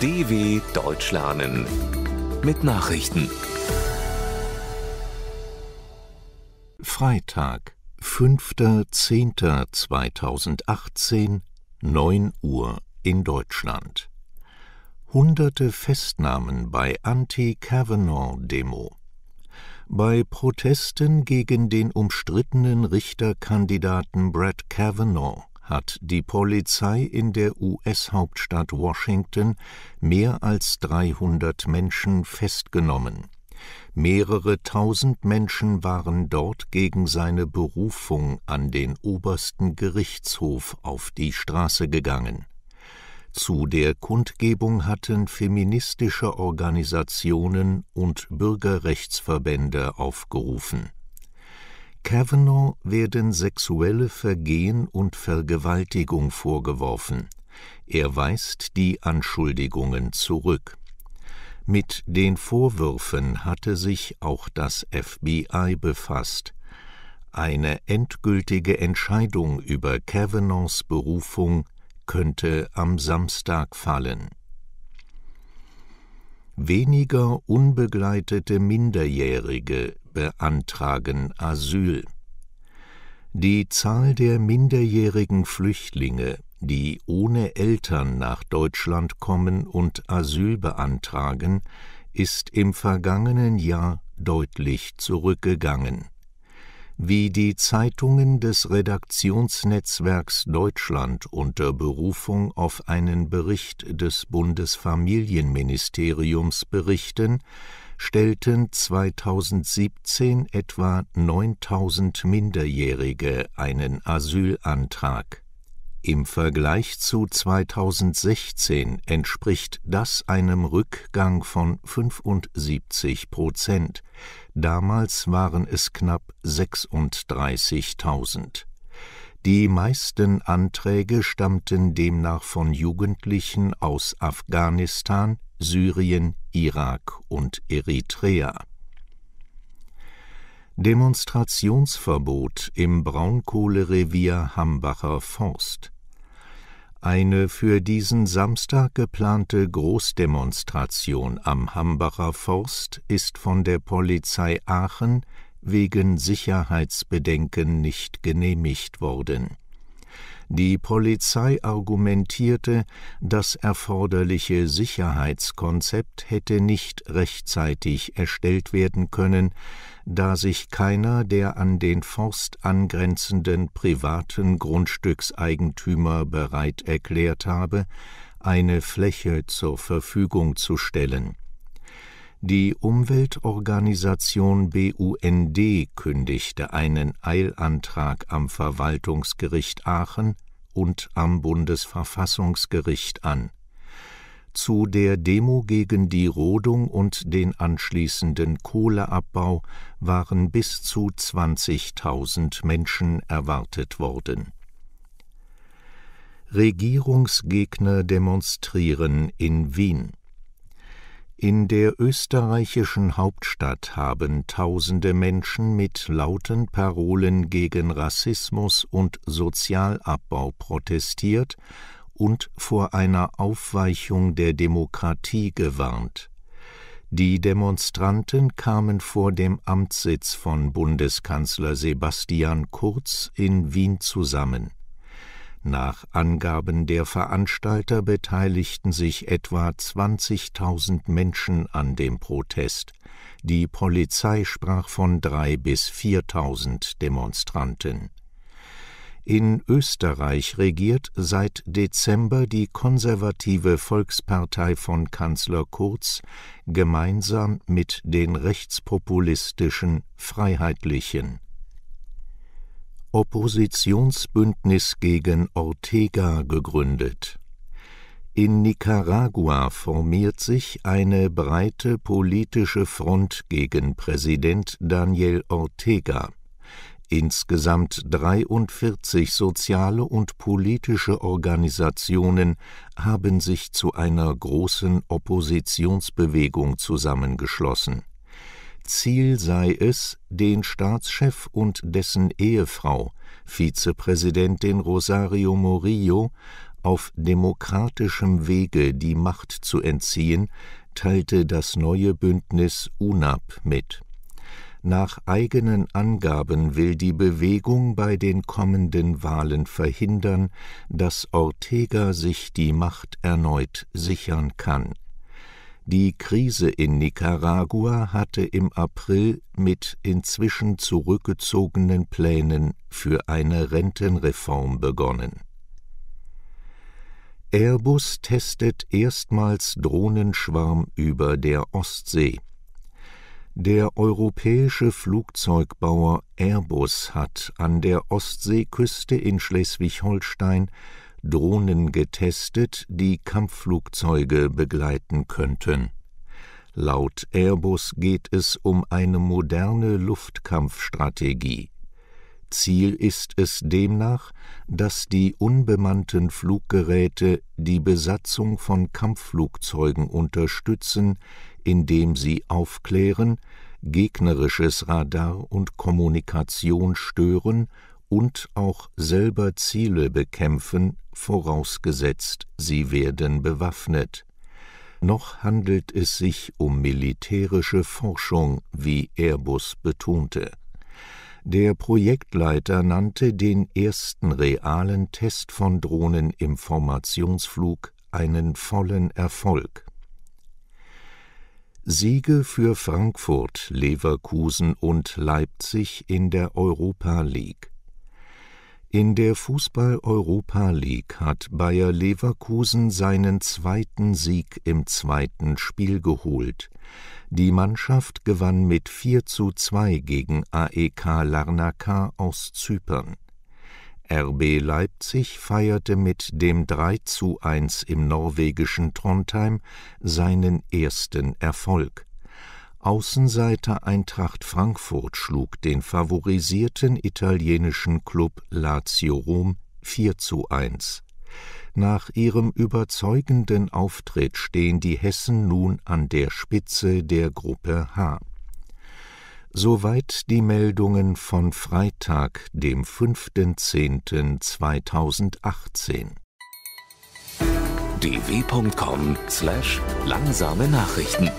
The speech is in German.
DW Deutsch lernen mit Nachrichten. Freitag, 5.10.2018, 9 Uhr in Deutschland. Hunderte Festnahmen bei Anti-Kavanaugh-Demo. Bei Protesten gegen den umstrittenen Richterkandidaten Brad Kavanaugh hat die Polizei in der US-Hauptstadt Washington mehr als 300 Menschen festgenommen. Mehrere tausend Menschen waren dort gegen seine Berufung an den obersten Gerichtshof auf die Straße gegangen. Zu der Kundgebung hatten feministische Organisationen und Bürgerrechtsverbände aufgerufen Kavanaugh werden sexuelle Vergehen und Vergewaltigung vorgeworfen. Er weist die Anschuldigungen zurück. Mit den Vorwürfen hatte sich auch das FBI befasst. Eine endgültige Entscheidung über Kavanaughs Berufung könnte am Samstag fallen Weniger unbegleitete Minderjährige beantragen Asyl. Die Zahl der minderjährigen Flüchtlinge, die ohne Eltern nach Deutschland kommen und Asyl beantragen, ist im vergangenen Jahr deutlich zurückgegangen wie die Zeitungen des Redaktionsnetzwerks Deutschland unter Berufung auf einen Bericht des Bundesfamilienministeriums berichten, stellten 2017 etwa 9000 Minderjährige einen Asylantrag. Im Vergleich zu 2016 entspricht das einem Rückgang von 75 Prozent. Damals waren es knapp 36.000. Die meisten Anträge stammten demnach von Jugendlichen aus Afghanistan, Syrien, Irak und Eritrea Demonstrationsverbot im Braunkohlerevier Hambacher Forst. Eine für diesen Samstag geplante Großdemonstration am Hambacher Forst ist von der Polizei Aachen wegen Sicherheitsbedenken nicht genehmigt worden die Polizei argumentierte, das erforderliche Sicherheitskonzept hätte nicht rechtzeitig erstellt werden können, da sich keiner der an den Forst angrenzenden privaten Grundstückseigentümer bereit erklärt habe, eine Fläche zur Verfügung zu stellen die Umweltorganisation BUND kündigte einen Eilantrag am Verwaltungsgericht Aachen und am Bundesverfassungsgericht an. Zu der Demo gegen die Rodung und den anschließenden Kohleabbau waren bis zu 20.000 Menschen erwartet worden. Regierungsgegner demonstrieren in Wien. In der österreichischen Hauptstadt haben tausende Menschen mit lauten Parolen gegen Rassismus und Sozialabbau protestiert und vor einer Aufweichung der Demokratie gewarnt. Die Demonstranten kamen vor dem Amtssitz von Bundeskanzler Sebastian Kurz in Wien zusammen. Nach Angaben der Veranstalter beteiligten sich etwa 20.000 Menschen an dem Protest. Die Polizei sprach von 3.000 bis 4.000 Demonstranten. In Österreich regiert seit Dezember die konservative Volkspartei von Kanzler Kurz gemeinsam mit den rechtspopulistischen Freiheitlichen Oppositionsbündnis gegen Ortega gegründet. In Nicaragua formiert sich eine breite politische Front gegen Präsident Daniel Ortega. Insgesamt 43 soziale und politische Organisationen haben sich zu einer großen Oppositionsbewegung zusammengeschlossen Ziel sei es, den Staatschef und dessen Ehefrau, Vizepräsidentin Rosario Murillo, auf demokratischem Wege die Macht zu entziehen, teilte das neue Bündnis UNAP mit. Nach eigenen Angaben will die Bewegung bei den kommenden Wahlen verhindern, dass Ortega sich die Macht erneut sichern kann die Krise in Nicaragua hatte im April mit inzwischen zurückgezogenen Plänen für eine Rentenreform begonnen. Airbus testet erstmals Drohnenschwarm über der Ostsee. Der europäische Flugzeugbauer Airbus hat an der Ostseeküste in Schleswig-Holstein Drohnen getestet, die Kampfflugzeuge begleiten könnten. Laut Airbus geht es um eine moderne Luftkampfstrategie. Ziel ist es demnach, dass die unbemannten Fluggeräte die Besatzung von Kampfflugzeugen unterstützen, indem sie aufklären, gegnerisches Radar und Kommunikation stören und auch selber Ziele bekämpfen, vorausgesetzt sie werden bewaffnet. Noch handelt es sich um militärische Forschung, wie Airbus betonte. Der Projektleiter nannte den ersten realen Test von Drohnen im Formationsflug einen vollen Erfolg. Siege für Frankfurt, Leverkusen und Leipzig in der Europa League. In der Fußball-Europa League hat Bayer Leverkusen seinen zweiten Sieg im zweiten Spiel geholt. Die Mannschaft gewann mit 4 zu 2 gegen AEK Larnaca aus Zypern. RB Leipzig feierte mit dem 3 zu 1 im norwegischen Trondheim seinen ersten Erfolg. Außenseiter Eintracht Frankfurt schlug den favorisierten italienischen Klub Lazio Rom 4 zu 1. Nach ihrem überzeugenden Auftritt stehen die Hessen nun an der Spitze der Gruppe H. Soweit die Meldungen von Freitag, dem 5.10.2018. dw.com/langsame Nachrichten